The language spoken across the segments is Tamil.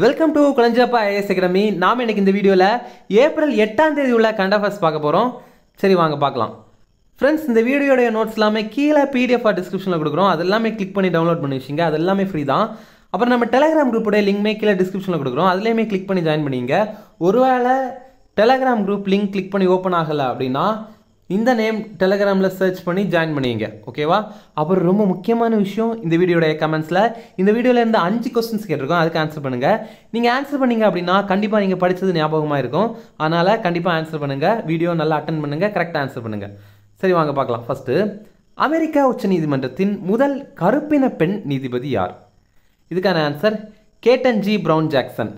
welcome to Kulanjappa IAS academy நாம் இன்றைக்கி இந்த வீடியோவில் ஏப்ரல் எட்டாம் தேதி உள்ள கண்ட் பார்க்க போகிறோம் சரி வாங்க பார்க்கலாம் ஃப்ரெண்ட்ஸ் இந்த வீடியோடைய நோட்ஸ் எல்லாமே கீழே பிடிஎஃபாக டிஸ்கிரிப்ஷனில் கொடுக்குறோம் அது எல்லாமே கிளிக் பண்ணி டவுன்லோட் பண்ணி வச்சிங்க அது எல்லாமே ஃப்ரீ தான் அப்புறம் நம்ம டெலகிராம் குரூப்புடைய லிங்க்மே கீழே டிஸ்கிரிப்ஷனில் கொடுக்குறோம் அதுலேயுமே கிளிக் பண்ணி ஜாயின் பண்ணிங்க ஒருவேளை டெலகிராம் குரூப் லிங்க் கிளிக் பண்ணி ஓப்பன் ஆகலை அப்படின்னா இந்த நேம் டெலகிராமில் சர்ச் பண்ணி ஜாயின் பண்ணிங்க ஓகேவா அப்புறம் ரொம்ப முக்கியமான விஷயம் இந்த வீடியோடைய கமெண்ட்ஸில் இந்த வீடியோவில் இருந்து அஞ்சு கொஸ்டின்ஸ் கேட்டிருக்கோம் அதுக்கு ஆன்சர் பண்ணுங்கள் நீங்கள் ஆன்சர் பண்ணீங்க அப்படின்னா கண்டிப்பாக நீங்கள் படித்தது ஞாபகமாக இருக்கும் அதனால் கண்டிப்பாக ஆன்சர் பண்ணுங்கள் வீடியோ நல்லா அட்டன் பண்ணுங்கள் கரெக்டாக ஆன்சர் பண்ணுங்கள் சரி வாங்க பார்க்கலாம் ஃபஸ்ட்டு அமெரிக்கா நீதிமன்றத்தின் முதல் கருப்பின பெண் நீதிபதி யார் இதுக்கான answer Ketanji Brown Jackson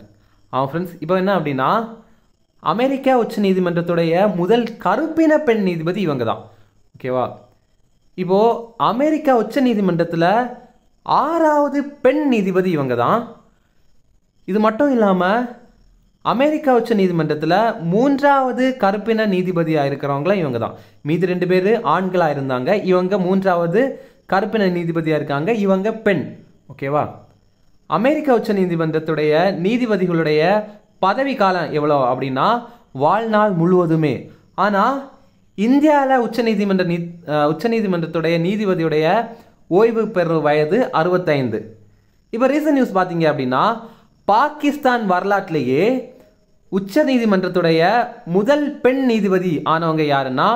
அவன் ஃப்ரெண்ட்ஸ் இப்போ என்ன அப்படின்னா அமெரிக்கா உச்ச நீதிமன்றத்துடைய முதல் கருப்பின பெண் நீதிபதி இவங்க தான் ஓகேவா இப்போது அமெரிக்கா உச்ச நீதிமன்றத்தில் ஆறாவது பெண் நீதிபதி இவங்க தான் இது மட்டும் இல்லாமல் அமெரிக்கா உச்ச நீதிமன்றத்தில் மூன்றாவது கருப்பின நீதிபதியாக இருக்கிறவங்களும் இவங்க தான் மீதி ரெண்டு பேர் ஆண்களாக இருந்தாங்க இவங்க மூன்றாவது கருப்பின நீதிபதியாக இருக்காங்க இவங்க பெண் ஓகேவா அமெரிக்கா உச்ச நீதிமன்றத்துடைய நீதிபதிகளுடைய பதவி காலம் எவ்வளோ அப்படின்னா வாழ்நாள் முழுவதுமே ஆனால் இந்தியாவில் உச்சநீதிமன்ற நீ உச்சநீதிமன்றத்துடைய நீதிபதியுடைய ஓய்வு பெறும் வயது அறுபத்தைந்து இப்போ ரீசன்ட் நியூஸ் பார்த்தீங்க அப்படின்னா பாகிஸ்தான் வரலாற்றிலேயே உச்ச நீதிமன்றத்துடைய முதல் பெண் நீதிபதி ஆனவங்க யாருன்னா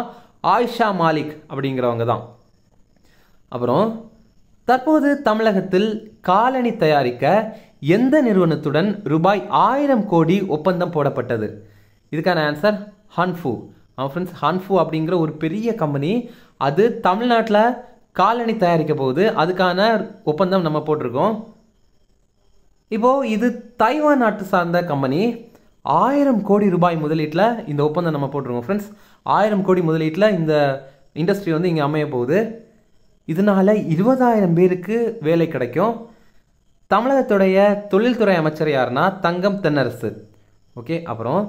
ஆயிஷா மாலிக் அப்படிங்கிறவங்க தான் அப்புறம் தற்போது தமிழகத்தில் காலணி தயாரிக்க எந்த நிறுவனத்துடன் ரூபாய் ஆயிரம் கோடி ஒப்பந்தம் போடப்பட்டது இதுக்கான ஆன்சர் ஹான்ஃபு அவன் ஃப்ரெண்ட்ஸ் ஹான்ஃபு அப்படிங்கிற ஒரு பெரிய கம்பெனி அது தமிழ்நாட்டில் காலணி தயாரிக்க போகுது அதுக்கான ஒப்பந்தம் நம்ம போட்டிருக்கோம் இப்போது இது தைவான் நாட்டு சார்ந்த கம்பெனி ஆயிரம் கோடி ரூபாய் முதலீட்டில் இந்த ஒப்பந்தம் நம்ம போட்டிருக்கோம் ஃப்ரெண்ட்ஸ் ஆயிரம் கோடி முதலீட்டில் இந்த இண்டஸ்ட்ரி வந்து இங்கே அமைய போகுது இதனால் இருபதாயிரம் பேருக்கு வேலை கிடைக்கும் தமிழகத்துடைய தொழில்துறை அமைச்சர் யாருன்னா தங்கம் தென்னரசு ஓகே அப்புறம்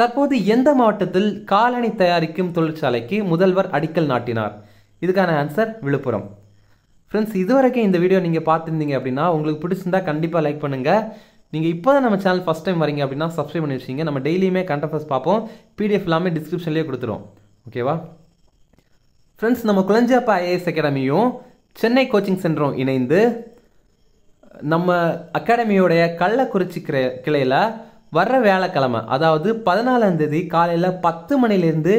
தற்போது எந்த மாவட்டத்தில் காலணி தயாரிக்கும் தொழிற்சாலைக்கு முதல்வர் அடிக்கல் நாட்டினார் இதுக்கான ஆன்சர் விழுப்புரம் ஃப்ரெண்ட்ஸ் இது வரைக்கும் இந்த வீடியோ நீங்கள் பார்த்துருந்தீங்க அப்படின்னா உங்களுக்கு பிடிச்சிருந்தா கண்டிப்பாக லைக் பண்ணுங்கள் நீங்கள் இப்போ தான் நம்ம சேனல் ஃபஸ்ட் டைம் வரீங்க அப்படின்னா சப்ஸ்கிரைப் பண்ணி வச்சிங்க நம்ம டெய்லியுமே கண்டஃபஸ் பார்ப்போம் பிடிஎஃப் எல்லாமே டிஸ்கிரிப்ஷன்லேயே கொடுத்துரும் ஓகேவா ஃப்ரெண்ட்ஸ் நம்ம குழஞ்சப்பா ஐஏஎஸ் அகாடமியும் சென்னை கோச்சிங் சென்டரும் இணைந்து நம்ம அகாடமியோடைய கள்ளக்குறிச்சி கிளை கிளையில் வர்ற வியாழக்கிழமை அதாவது பதினாலாம் தேதி காலையில் பத்து மணிலேருந்து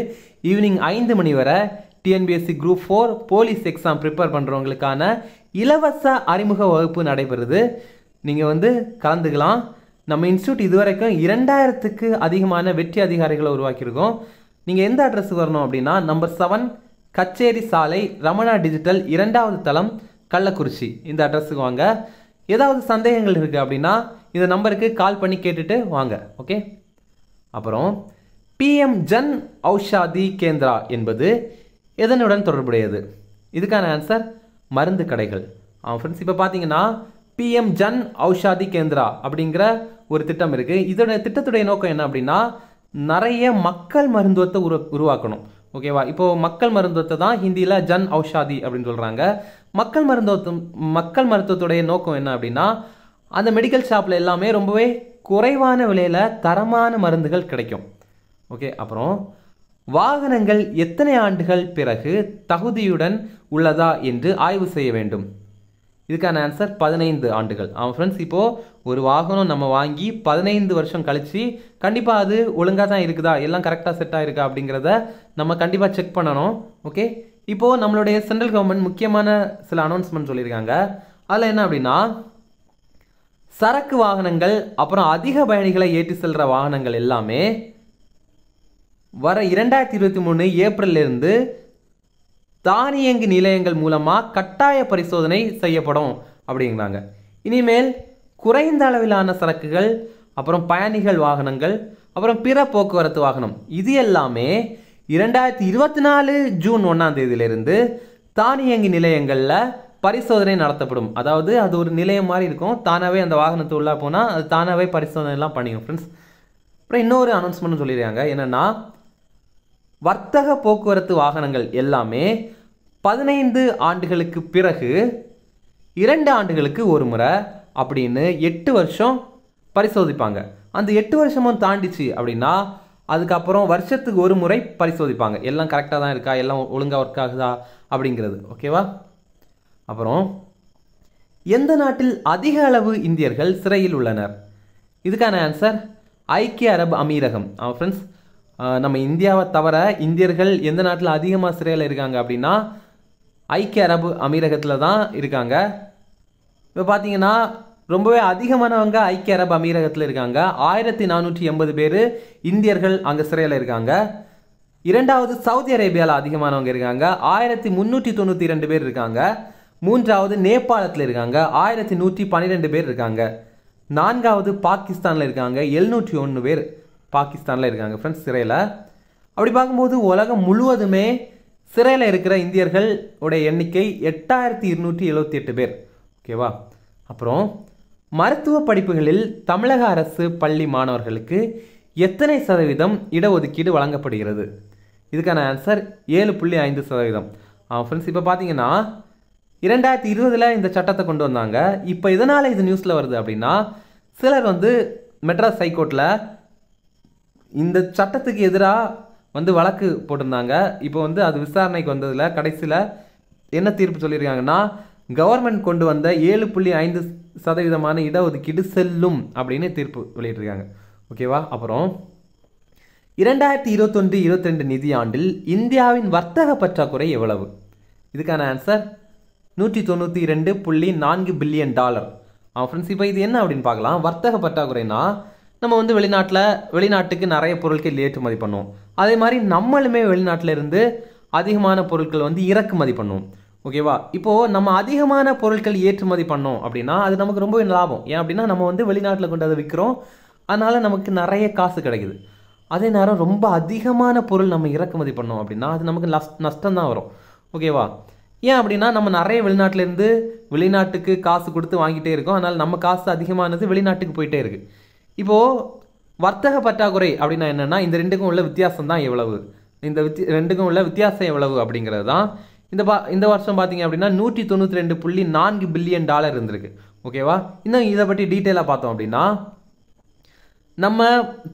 ஈவினிங் ஐந்து மணி வரை TNPSC group four police exam prepare பண்ணுறவங்களுக்கான இலவச அறிமுக வகுப்பு நடைபெறுது நீங்கள் வந்து கலந்துக்கலாம் நம்ம இன்ஸ்டியூட் இதுவரைக்கும் இரண்டாயிரத்துக்கு அதிகமான வெற்றி அதிகாரிகளை உருவாக்கியிருக்கோம் நீங்கள் எந்த அட்ரஸுக்கு வரணும் அப்படின்னா நம்பர் செவன் கச்சேரி சாலை ரமணா டிஜிட்டல் இரண்டாவது தளம் கள்ளக்குறிச்சி இந்த அட்ரஸுக்கு வாங்க ஏதாவது சந்தேகங்கள் இருக்குது அப்படின்னா இந்த நம்பருக்கு கால் பண்ணி கேட்டுட்டு வாங்க ஓகே அப்புறம் பிஎம் ஜன் ஔஷாதி கேந்திரா என்பது எதனுடன் தொடர்புடையது இதுக்கான ஆன்சர் மருந்து கடைகள் அவன் ஃப்ரெண்ட்ஸ் இப்போ பார்த்தீங்கன்னா பிஎம் ஜன் ஔஷாதி கேந்திரா அப்படிங்கிற ஒரு திட்டம் இருக்குது இதோடைய திட்டத்துடைய நோக்கம் என்ன அப்படின்னா நிறைய மக்கள் மருந்துவத்தை உரு உருவாக்கணும் ஓகேவா இப்போது மக்கள் மருந்தத்தை தான் ஹிந்தியில் ஜன் ஔஷாதி அப்படின்னு சொல்கிறாங்க மக்கள் மருத்துவத்து மக்கள் மருத்துவத்துடைய நோக்கம் என்ன அப்படின்னா அந்த மெடிக்கல் ஷாப்பில் எல்லாமே ரொம்பவே குறைவான விலையில் தரமான மருந்துகள் கிடைக்கும் ஓகே அப்புறம் வாகனங்கள் எத்தனை ஆண்டுகள் பிறகு தகுதியுடன் உள்ளதா என்று ஆய்வு செய்ய வேண்டும் இதுக்கான ஆன்சர் பதினைந்து ஆண்டுகள் அவன் ஃப்ரெண்ட்ஸ் இப்போது ஒரு வாகனம் நம்ம வாங்கி பதினைந்து வருஷம் கழித்து கண்டிப்பாக அது ஒழுங்காக தான் இருக்குதா எல்லாம் கரெக்டாக செட் இருக்கா அப்படிங்கிறத நம்ம கண்டிப்பாக செக் பண்ணணும் ஓகே இப்போது நம்மளுடைய சென்ட்ரல் கவர்மெண்ட் முக்கியமான சில அனௌன்ஸ்மெண்ட் சொல்லியிருக்காங்க அதில் என்ன அப்படின்னா சரக்கு வாகனங்கள் அப்புறம் அதிக பயணிகளை ஏற்றி செல்கிற வாகனங்கள் எல்லாமே வர இரண்டாயிரத்தி இருபத்தி மூணு ஏப்ரல்லேருந்து தானியங்கி நிலையங்கள் மூலமாக கட்டாய பரிசோதனை செய்யப்படும் அப்படிங்கிறாங்க இனிமேல் குறைந்த அளவிலான சரக்குகள் அப்புறம் பயணிகள் வாகனங்கள் அப்புறம் பிற போக்குவரத்து வாகனம் இது எல்லாமே இரண்டாயிரத்தி இருபத்தி நாலு ஜூன் ஒன்றாம் தேதியிலிருந்து தானியங்கி நிலையங்களில் பரிசோதனை நடத்தப்படும் அதாவது அது ஒரு நிலையம் மாதிரி இருக்கும் தானாகவே அந்த வாகனத்து உள்ளே போனால் அது தானாகவே பரிசோதனைலாம் பண்ணிக்கும் ஃப்ரெண்ட்ஸ் அப்புறம் இன்னொரு அனௌன்ஸ்மெண்ட் சொல்லிடுறாங்க என்னென்னா வர்த்தக போக்குவரத்து வாகனங்கள் எல்லாமே பதினைந்து ஆண்டுகளுக்கு பிறகு இரண்டு ஆண்டுகளுக்கு ஒரு முறை அப்படின்னு எட்டு வருஷம் பரிசோதிப்பாங்க அந்த எட்டு வருஷமும் தாண்டிச்சு அப்படின்னா அதுக்கப்புறம் வருஷத்துக்கு ஒரு முறை பரிசோதிப்பாங்க எல்லாம் கரெக்டாக தான் இருக்கா எல்லாம் ஒழுங்காக ஒர்க் ஆகுதா அப்படிங்கிறது ஓகேவா அப்புறம் எந்த நாட்டில் அதிக அளவு இந்தியர்கள் சிறையில் உள்ளனர் இதுக்கான ஆன்சர் ஐக்கிய அரபு அமீரகம் ஃப்ரெண்ட்ஸ் நம்ம இந்தியாவை தவிர இந்தியர்கள் எந்த நாட்டில் அதிகமாக சிறையில் இருக்காங்க அப்படின்னா ஐக்கிய அரபு அமீரகத்தில் தான் இருக்காங்க இப்போ பார்த்தீங்கன்னா ரொம்பவே அதிகமானவங்க ஐக்கிய அரபு அமீரகத்தில் இருக்காங்க ஆயிரத்தி நானூற்றி எண்பது பேர் இந்தியர்கள் அங்கே சிறையில் இருக்காங்க இரண்டாவது சவுதி அரேபியாவில் அதிகமானவங்க இருக்காங்க ஆயிரத்தி முந்நூற்றி தொண்ணூற்றி ரெண்டு பேர் இருக்காங்க மூன்றாவது நேபாளத்தில் இருக்காங்க ஆயிரத்தி நூற்றி பன்னிரெண்டு பேர் இருக்காங்க நான்காவது பாகிஸ்தானில் இருக்காங்க எழுநூற்றி ஒன்று பேர் பாகிஸ்தானில் இருக்காங்க ஃப்ரெண்ட்ஸ் சிறையில் அப்படி பார்க்கும்போது உலகம் முழுவதுமே சிறையில் இருக்கிற இந்தியர்கள் உடைய எண்ணிக்கை எட்டாயிரத்தி இருநூற்றி எழுபத்தி எட்டு பேர் ஓகேவா அப்புறம் மருத்துவ படிப்புகளில் தமிழக அரசு பள்ளி மாணவர்களுக்கு எத்தனை சதவீதம் இடஒதுக்கீடு வழங்கப்படுகிறது இதுக்கான ஆன்சர் ஏழு புள்ளி ஐந்து சதவீதம் ஃப்ரெண்ட்ஸ் இப்போ பார்த்தீங்கன்னா இரண்டாயிரத்தி இருபதில் இந்த சட்டத்தை கொண்டு வந்தாங்க இப்போ இதனால் இது நியூஸில் வருது அப்படின்னா சிலர் வந்து மெட்ராஸ் ஹைகோர்ட்டில் இந்த சட்டத்துக்கு எதிராக வந்து வழக்கு போட்டிருந்தாங்க இப்போ வந்து அது விசாரணைக்கு வந்ததில் கடைசியில் என்ன தீர்ப்பு சொல்லியிருக்காங்கன்னா கவர்மெண்ட் கொண்டு வந்த ஏழு புள்ளி ஐந்து சதவீதமான இடஒதுக்கீடு செல்லும் அப்படின்னு தீர்ப்பு வெளியிட்டிருக்காங்க ஓகேவா அப்புறம் இரண்டாயிரத்தி இருபத்தொன்று இருபத்தி ரெண்டு நிதியாண்டில் இந்தியாவின் வர்த்தக பற்றாக்குறை எவ்வளவு இதுக்கான ஆன்சர் நூற்றி தொண்ணூற்றி ரெண்டு புள்ளி நான்கு பில்லியன் டாலர் அவன் ஃப்ரெண்ட்ஸ் இப்போ இது என்ன அப்படின்னு பார்க்கலாம் வர்த்தக பற்றாக்குறைனா நம்ம வந்து வெளிநாட்டில் வெளிநாட்டுக்கு நிறைய பொருட்கள் ஏற்றுமதி பண்ணுவோம் அதே மாதிரி நம்மளுமே வெளிநாட்டில் இருந்து அதிகமான பொருட்கள் வந்து இறக்குமதி பண்ணுவோம் ஓகேவா இப்போது நம்ம அதிகமான பொருட்கள் ஏற்றுமதி பண்ணோம் அப்படின்னா அது நமக்கு ரொம்பவே லாபம் ஏன் அப்படின்னா நம்ம வந்து வெளிநாட்டில் கொண்டு அதை விற்கிறோம் அதனால் நமக்கு நிறைய காசு கிடைக்குது அதே நேரம் ரொம்ப அதிகமான பொருள் நம்ம இறக்குமதி பண்ணோம் அப்படின்னா அது நமக்கு நஷ் நஷ்டம்தான் வரும் ஓகேவா ஏன் அப்படின்னா நம்ம நிறைய வெளிநாட்டிலேருந்து வெளிநாட்டுக்கு காசு கொடுத்து வாங்கிட்டே இருக்கோம் அதனால் நம்ம காசு அதிகமானது வெளிநாட்டுக்கு போயிட்டே இருக்குது இப்போது வர்த்தக பற்றாக்குறை அப்படின்னா என்னென்னா இந்த ரெண்டுக்கும் உள்ள வித்தியாசம் தான் எவ்வளவு இந்த வித்தி ரெண்டுக்கும் உள்ள வித்தியாசம் எவ்வளவு அப்படிங்கிறது தான் இந்த பா இந்த வருஷம் பார்த்தீங்க அப்படின்னா நூற்றி தொண்ணூற்றி ரெண்டு புள்ளி நான்கு பில்லியன் டாலர் இருந்திருக்கு ஓகேவா இன்னும் இதை பற்றி டீட்டெயிலாக பார்த்தோம் அப்படின்னா நம்ம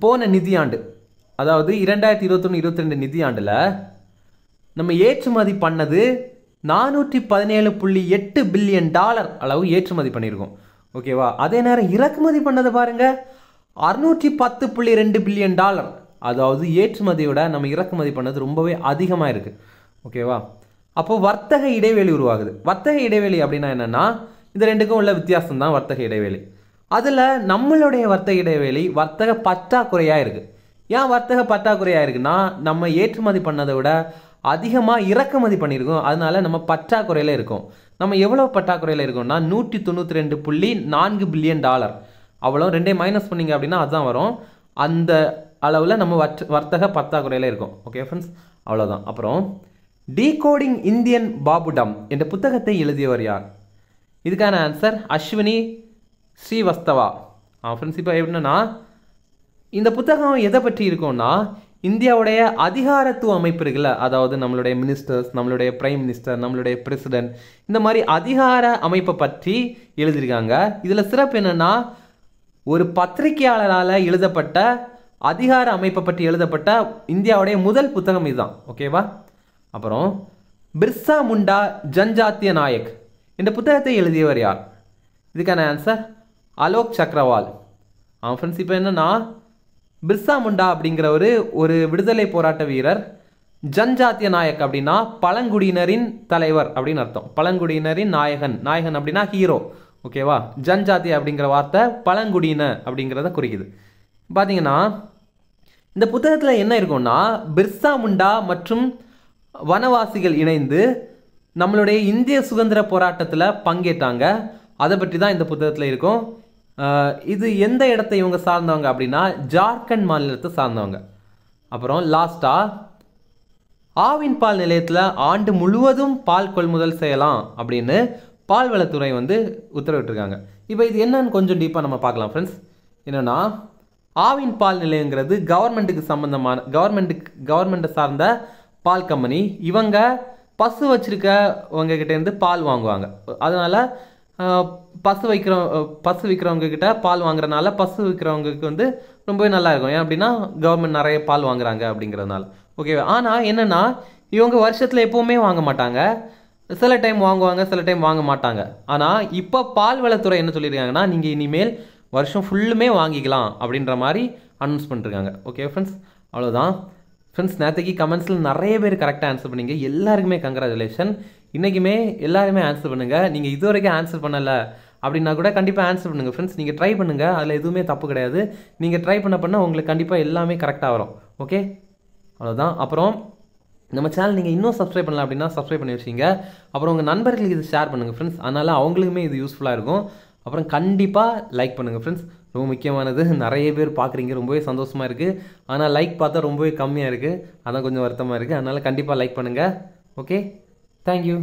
போன நிதியாண்டு அதாவது இரண்டாயிரத்தி இருபத்தொன்று இருபத்தி ரெண்டு நிதியாண்டில் நம்ம ஏற்றுமதி பண்ணது நானூற்றி பதினேழு புள்ளி எட்டு பில்லியன் டாலர் அளவு ஏற்றுமதி பண்ணியிருக்கோம் ஓகேவா அதே நேரம் இறக்குமதி பண்ணதை பாருங்கள் அறுநூற்றி பத்து புள்ளி ரெண்டு பில்லியன் டாலர் அதாவது ஏற்றுமதியோட நம்ம இறக்குமதி பண்ணது ரொம்பவே அதிகமாக இருக்குது ஓகேவா அப்போது வர்த்தக இடைவெளி உருவாகுது வர்த்தக இடைவெளி அப்படின்னா என்னென்னா இந்த ரெண்டுக்கும் உள்ள வித்தியாசம் தான் வர்த்தக இடைவெளி அதில் நம்மளுடைய வர்த்தக இடைவெளி வர்த்தக பற்றாக்குறையாக இருக்குது ஏன் வர்த்தக பற்றாக்குறையாக இருக்குன்னா நம்ம ஏற்றுமதி பண்ணதை விட அதிகமாக இறக்குமதி பண்ணியிருக்கோம் அதனால நம்ம பற்றாக்குறையில் இருக்கோம் நம்ம எவ்வளோ பற்றாக்குறையில் இருக்கோம்னா நூற்றி தொண்ணூற்றி ரெண்டு புள்ளி நான்கு பில்லியன் டாலர் அவ்வளோ ரெண்டே மைனஸ் பண்ணிங்க அப்படின்னா அதுதான் வரும் அந்த அளவில் நம்ம வர்த்த வர்த்தக பற்றாக்குறையில் இருக்கும் ஓகே ஃப்ரெண்ட்ஸ் அவ்வளோதான் அப்புறம் டீகோடிங் இந்தியன் பாபுடம் என்ற புத்தகத்தை எழுதியவர் யார் இதுக்கான ஆன்சர் அஸ்வினி ஸ்ரீவஸ்தவா ஃப்ரெண்ட்ஸ் இப்போ என்னென்னா இந்த புத்தகம் எதை பற்றி இருக்கும்னா இந்தியாவுடைய அதிகாரத்துவ அமைப்பு இருக்குல்ல அதாவது நம்மளுடைய மினிஸ்டர்ஸ் நம்மளுடைய பிரைம் மினிஸ்டர் நம்மளுடைய பிரசிடென்ட் இந்த மாதிரி அதிகார அமைப்பை பற்றி எழுதியிருக்காங்க இதில் சிறப்பு என்னென்னா ஒரு பத்திரிகையாளரால் எழுதப்பட்ட அதிகார அமைப்பை பற்றி எழுதப்பட்ட இந்தியாவுடைய முதல் புத்தகம் இதுதான் ஓகேவா அப்புறம் பிர்சா முண்டா ஜன்ஜாத்திய நாயக் இந்த புத்தகத்தை எழுதியவர் யார் இதுக்கான ஆன்சர் அலோக் சக்ரவால் அவன் ஃப்ரெண்ட்ஸ் இப்போ என்னென்னா பிர்சா முண்டா அப்படிங்கிறவர் ஒரு விடுதலை போராட்ட வீரர் ஜன்ஜாத்திய நாயக் அப்படின்னா பழங்குடியினரின் தலைவர் அப்படின்னு அர்த்தம் பழங்குடியினரின் நாயகன் நாயகன் அப்படின்னா ஹீரோ ஓகேவா ஜன்ஜாதி அப்படிங்கிற வார்த்தை பழங்குடியின அப்படிங்கிறத குறிக்குது பார்த்தீங்கன்னா இந்த புத்தகத்தில் என்ன இருக்கும்னா பிர்சா முண்டா மற்றும் வனவாசிகள் இணைந்து நம்மளுடைய இந்திய சுதந்திர போராட்டத்தில் பங்கேற்றாங்க அதை பற்றி தான் இந்த புத்தகத்தில் இருக்கும் இது எந்த இடத்தை இவங்க சார்ந்தவங்க அப்படின்னா ஜார்க்கண்ட் மாநிலத்தை சார்ந்தவங்க அப்புறம் லாஸ்ட்டாக ஆவின் பால் நிலையத்தில் ஆண்டு முழுவதும் பால் கொள்முதல் செய்யலாம் அப்படின்னு பால்வளத்துறை வந்து உத்தரவிட்டிருக்காங்க இப்போ இது என்னன்னு கொஞ்சம் டீப்பாக நம்ம பார்க்கலாம் ஃப்ரெண்ட்ஸ் என்னென்னா ஆவின் பால் நிலையங்கிறது கவர்மெண்ட்டுக்கு சம்மந்தமான கவர்மெண்ட்டுக்கு கவர்மெண்ட்டை சார்ந்த பால் கம்பெனி இவங்க பசு வச்சுருக்கவங்க கிட்டேருந்து பால் வாங்குவாங்க அதனால் பசு வைக்கிற பசு விற்கிறவங்க கிட்ட பால் வாங்குறதுனால பசு விற்கிறவங்களுக்கு வந்து ரொம்பவே நல்லா இருக்கும் ஏன் அப்படின்னா கவர்மெண்ட் நிறைய பால் வாங்குறாங்க அப்படிங்கிறதுனால ஓகேவா ஆனால் என்னென்னா இவங்க வருஷத்தில் எப்போவுமே வாங்க மாட்டாங்க சில டைம் வாங்குவாங்க சில டைம் வாங்க மாட்டாங்க ஆனால் இப்போ பால்வளத்துறை என்ன சொல்லியிருக்காங்கன்னா நீங்கள் இனிமேல் வருஷம் ஃபுல்லுமே வாங்கிக்கலாம் அப்படின்ற மாதிரி அனௌன்ஸ் பண்ணிருக்காங்க ஓகே ஃப்ரெண்ட்ஸ் அவ்வளோதான் ஃப்ரெண்ட்ஸ் நேற்றுக்கு கமெண்ட்ஸில் நிறைய பேர் கரெக்டாக ஆன்சர் பண்ணிங்க எல்லாருக்குமே கங்க்ராச்சுலேஷன் இன்றைக்குமே எல்லாருமே ஆன்சர் பண்ணுங்கள் நீங்கள் இது வரைக்கும் ஆன்சர் பண்ணலை அப்படின்னா கூட கண்டிப்பாக ஆன்சர் பண்ணுங்கள் ஃப்ரெண்ட்ஸ் நீங்கள் ட்ரை பண்ணுங்கள் அதில் எதுவுமே தப்பு கிடையாது நீங்கள் ட்ரை பண்ண பண்ண உங்களுக்கு கண்டிப்பாக எல்லாமே கரெக்டாக வரும் ஓகே அவ்வளோதான் அப்புறம் நம்ம சேனல் நீங்கள் இன்னும் சப்ஸ்கிரைப் பண்ணல அப்படின்னா சப்ஸ்கிரைப் பண்ணி வச்சிங்க அப்புறம் உங்கள் நண்பர்களுக்கு இது ஷேர் பண்ணுங்கள் ஃப்ரெண்ட்ஸ் அதனால் அவங்களுக்குமே இது யூஸ்ஃபுல்லாக இருக்கும் அப்புறம் கண்டிப்பாக லைக் பண்ணுங்கள் ஃப்ரெண்ட்ஸ் ரொம்ப முக்கியமானது நிறைய பேர் பார்க்குறீங்க ரொம்பவே சந்தோஷமாக இருக்குது ஆனால் லைக் பார்த்தா ரொம்பவே கம்மியாக இருக்குது அதான் கொஞ்சம் வருத்தமாக இருக்குது அதனால் கண்டிப்பாக லைக் பண்ணுங்கள் ஓகே தேங்க்யூ